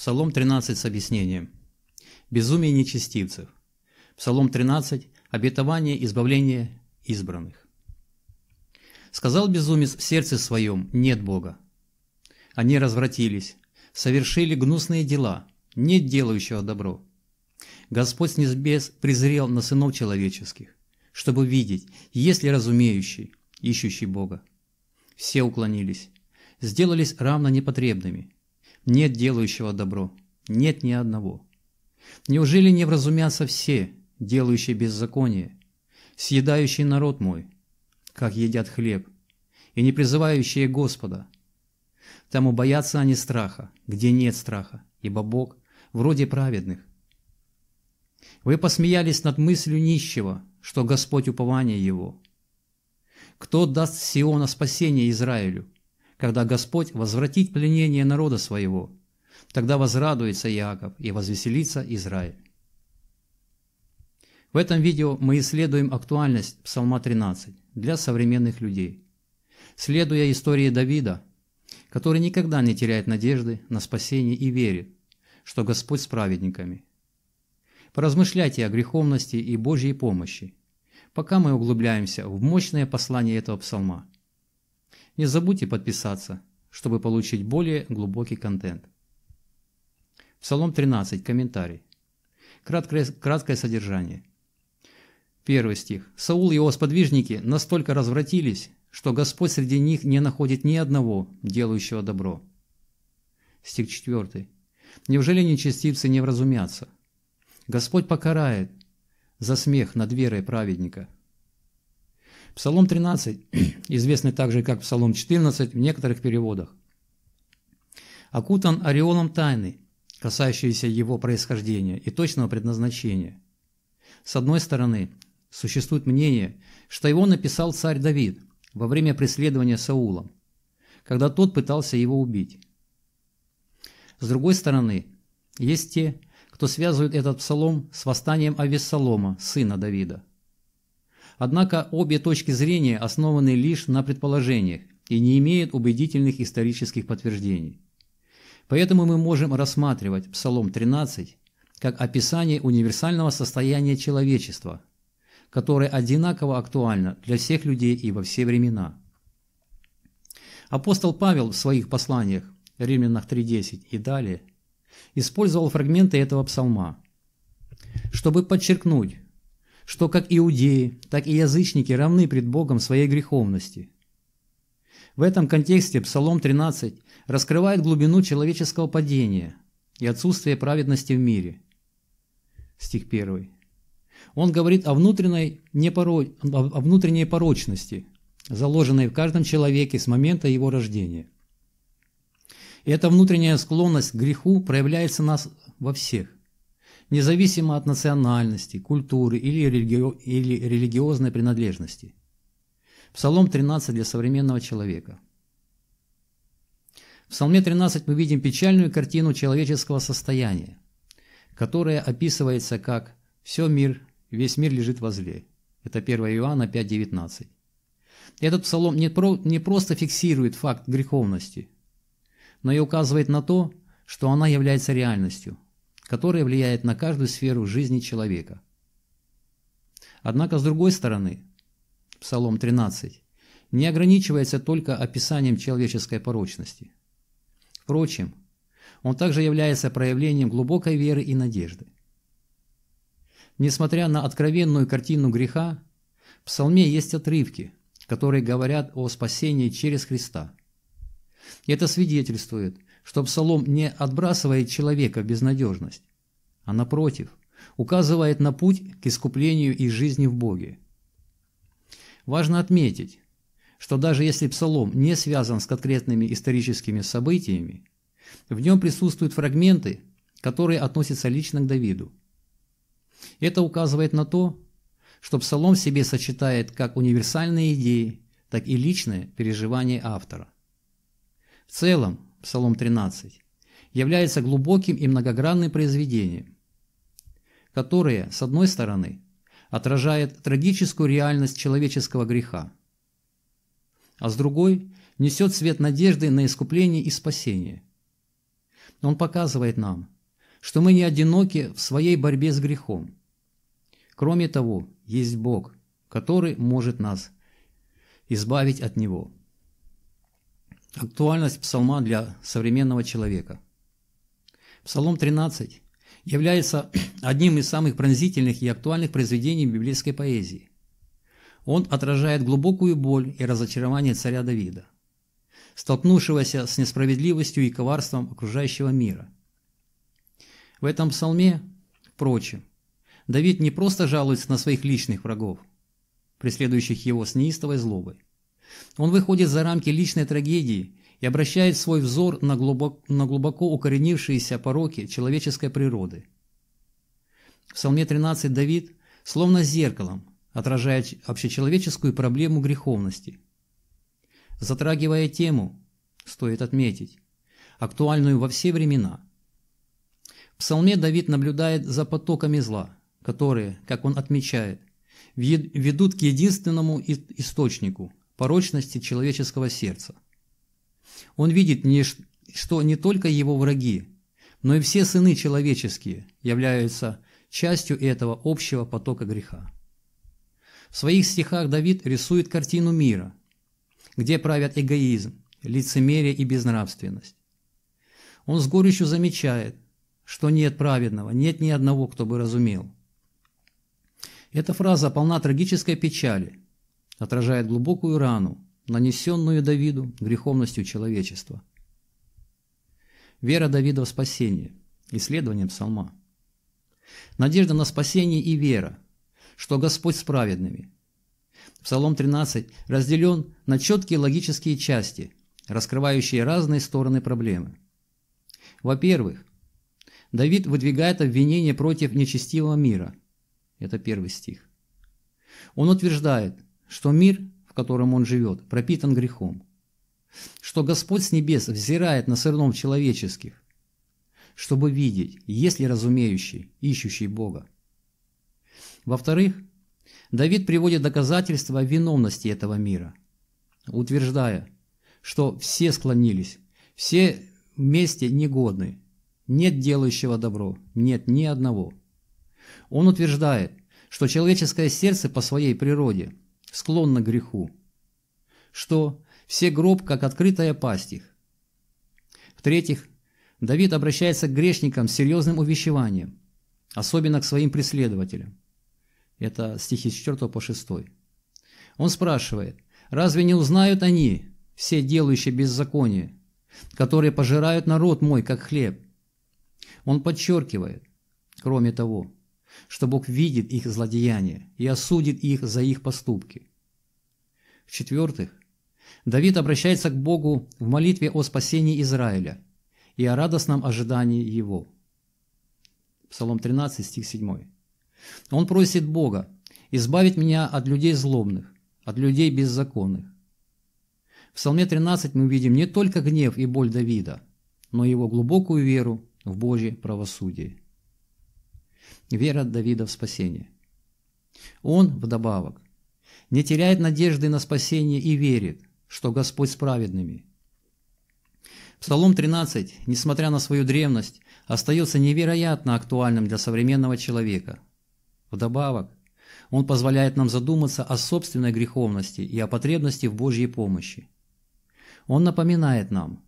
Псалом 13 с объяснением. Безумие нечестивцев. Псалом 13. Обетование избавления избранных. Сказал безумец в сердце своем, нет Бога. Они развратились, совершили гнусные дела, нет делающего добро. Господь с небес презрел на сынов человеческих, чтобы видеть, есть ли разумеющий, ищущий Бога. Все уклонились, сделались равно непотребными, нет делающего добро, нет ни одного. Неужели не вразумятся все, делающие беззаконие, съедающие народ мой, как едят хлеб, и не призывающие Господа? Тому боятся они страха, где нет страха, ибо Бог вроде праведных. Вы посмеялись над мыслью нищего, что Господь упование его. Кто даст Сиона спасение Израилю? когда Господь возвратит пленение народа своего. Тогда возрадуется Яков и возвеселится Израиль. В этом видео мы исследуем актуальность Псалма 13 для современных людей, следуя истории Давида, который никогда не теряет надежды на спасение и верит, что Господь с праведниками. Поразмышляйте о греховности и Божьей помощи, пока мы углубляемся в мощное послание этого псалма – не забудьте подписаться, чтобы получить более глубокий контент. Псалом 13. Комментарий. Краткое, краткое содержание. Первый стих. «Саул и его сподвижники настолько развратились, что Господь среди них не находит ни одного, делающего добро». Стих 4. «Неужели нечестивцы не вразумятся? Господь покарает за смех над верой праведника». Псалом 13, известный также как Псалом 14 в некоторых переводах, окутан ореолом тайны, касающейся его происхождения и точного предназначения. С одной стороны, существует мнение, что его написал царь Давид во время преследования Саулом, когда тот пытался его убить. С другой стороны, есть те, кто связывает этот псалом с восстанием Авессалома, сына Давида – Однако обе точки зрения основаны лишь на предположениях и не имеют убедительных исторических подтверждений. Поэтому мы можем рассматривать Псалом 13 как описание универсального состояния человечества, которое одинаково актуально для всех людей и во все времена. Апостол Павел в своих посланиях Римлянах 3.10 и далее использовал фрагменты этого псалма, чтобы подчеркнуть, что как иудеи, так и язычники равны пред Богом своей греховности. В этом контексте Псалом 13 раскрывает глубину человеческого падения и отсутствие праведности в мире. Стих 1. Он говорит о внутренней, непоро... о внутренней порочности, заложенной в каждом человеке с момента его рождения. И эта внутренняя склонность к греху проявляется нас во всех независимо от национальности, культуры или, религи... или религиозной принадлежности. Псалом 13 для современного человека. В Псалме 13 мы видим печальную картину человеческого состояния, которая описывается как «все мир, весь мир лежит возле». Это 1 Иоанна 5.19. Этот псалом не, про... не просто фиксирует факт греховности, но и указывает на то, что она является реальностью – которое влияет на каждую сферу жизни человека. Однако, с другой стороны, Псалом 13 не ограничивается только описанием человеческой порочности. Впрочем, он также является проявлением глубокой веры и надежды. Несмотря на откровенную картину греха, в псалме есть отрывки, которые говорят о спасении через Христа. это свидетельствует – что псалом не отбрасывает человека в безнадежность, а напротив, указывает на путь к искуплению и жизни в Боге. Важно отметить, что даже если псалом не связан с конкретными историческими событиями, в нем присутствуют фрагменты, которые относятся лично к Давиду. Это указывает на то, что псалом себе сочетает как универсальные идеи, так и личное переживание автора. В целом, Псалом 13, является глубоким и многогранным произведением, которое, с одной стороны, отражает трагическую реальность человеческого греха, а с другой несет свет надежды на искупление и спасение. Он показывает нам, что мы не одиноки в своей борьбе с грехом. Кроме того, есть Бог, который может нас избавить от него. Актуальность псалма для современного человека. Псалом 13 является одним из самых пронзительных и актуальных произведений библейской поэзии. Он отражает глубокую боль и разочарование царя Давида, столкнувшегося с несправедливостью и коварством окружающего мира. В этом псалме, впрочем, Давид не просто жалуется на своих личных врагов, преследующих его с неистовой злобой, он выходит за рамки личной трагедии и обращает свой взор на глубоко, на глубоко укоренившиеся пороки человеческой природы. В Псалме 13 Давид словно зеркалом отражает общечеловеческую проблему греховности. Затрагивая тему, стоит отметить, актуальную во все времена. В псалме Давид наблюдает за потоками зла, которые, как он отмечает, ведут к единственному источнику порочности человеческого сердца. Он видит, что не только его враги, но и все сыны человеческие являются частью этого общего потока греха. В своих стихах Давид рисует картину мира, где правят эгоизм, лицемерие и безнравственность. Он с горечью замечает, что нет праведного, нет ни одного, кто бы разумел. Эта фраза полна трагической печали – отражает глубокую рану, нанесенную Давиду греховностью человечества. Вера Давида в спасение. Исследование псалма. Надежда на спасение и вера, что Господь с праведными. Псалом 13 разделен на четкие логические части, раскрывающие разные стороны проблемы. Во-первых, Давид выдвигает обвинение против нечестивого мира. Это первый стих. Он утверждает – что мир, в котором он живет, пропитан грехом, что Господь с небес взирает на сырном человеческих, чтобы видеть, есть ли разумеющий, ищущий Бога. Во-вторых, Давид приводит доказательства виновности этого мира, утверждая, что все склонились, все вместе негодны, нет делающего добро, нет ни одного. Он утверждает, что человеческое сердце по своей природе – склонна к греху, что все гроб, как открытая пасть их. В-третьих, Давид обращается к грешникам с серьезным увещеванием, особенно к своим преследователям. Это стихи с 4 по 6. Он спрашивает, «Разве не узнают они, все делающие беззаконие, которые пожирают народ мой, как хлеб?» Он подчеркивает, кроме того, что Бог видит их злодеяния и осудит их за их поступки. В-четвертых, Давид обращается к Богу в молитве о спасении Израиля и о радостном ожидании его. Псалом 13, стих 7. Он просит Бога избавить меня от людей злобных, от людей беззаконных. В Псалме 13 мы видим не только гнев и боль Давида, но и его глубокую веру в Божье правосудие. Вера Давида в спасение. Он, вдобавок, не теряет надежды на спасение и верит, что Господь с праведными. Псалом 13, несмотря на свою древность, остается невероятно актуальным для современного человека. Вдобавок, он позволяет нам задуматься о собственной греховности и о потребности в Божьей помощи. Он напоминает нам,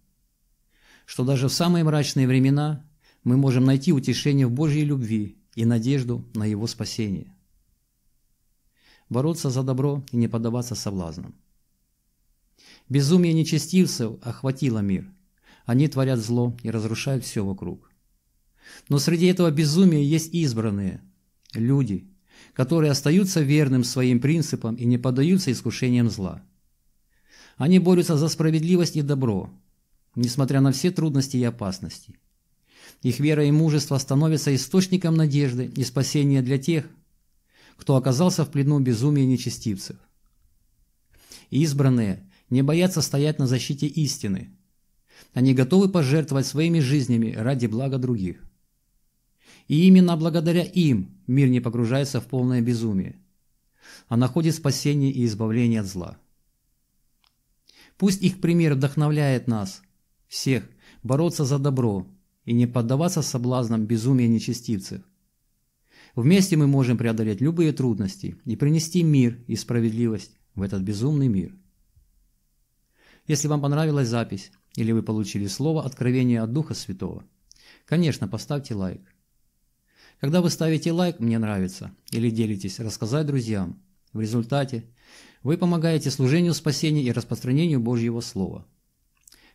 что даже в самые мрачные времена мы можем найти утешение в Божьей любви и надежду на его спасение. Бороться за добро и не поддаваться соблазнам. Безумие нечестивцев охватило мир. Они творят зло и разрушают все вокруг. Но среди этого безумия есть избранные – люди, которые остаются верным своим принципам и не поддаются искушениям зла. Они борются за справедливость и добро, несмотря на все трудности и опасности. Их вера и мужество становятся источником надежды и спасения для тех, кто оказался в плену безумия нечестивцев. Избранные не боятся стоять на защите истины. Они готовы пожертвовать своими жизнями ради блага других. И именно благодаря им мир не погружается в полное безумие, а находит спасение и избавление от зла. Пусть их пример вдохновляет нас, всех, бороться за добро, и не поддаваться соблазнам безумия нечестивцев. Вместе мы можем преодолеть любые трудности и принести мир и справедливость в этот безумный мир. Если вам понравилась запись или вы получили слово «Откровение от Духа Святого», конечно, поставьте лайк. Когда вы ставите лайк «Мне нравится» или делитесь «Рассказать друзьям», в результате вы помогаете служению спасения и распространению Божьего Слова –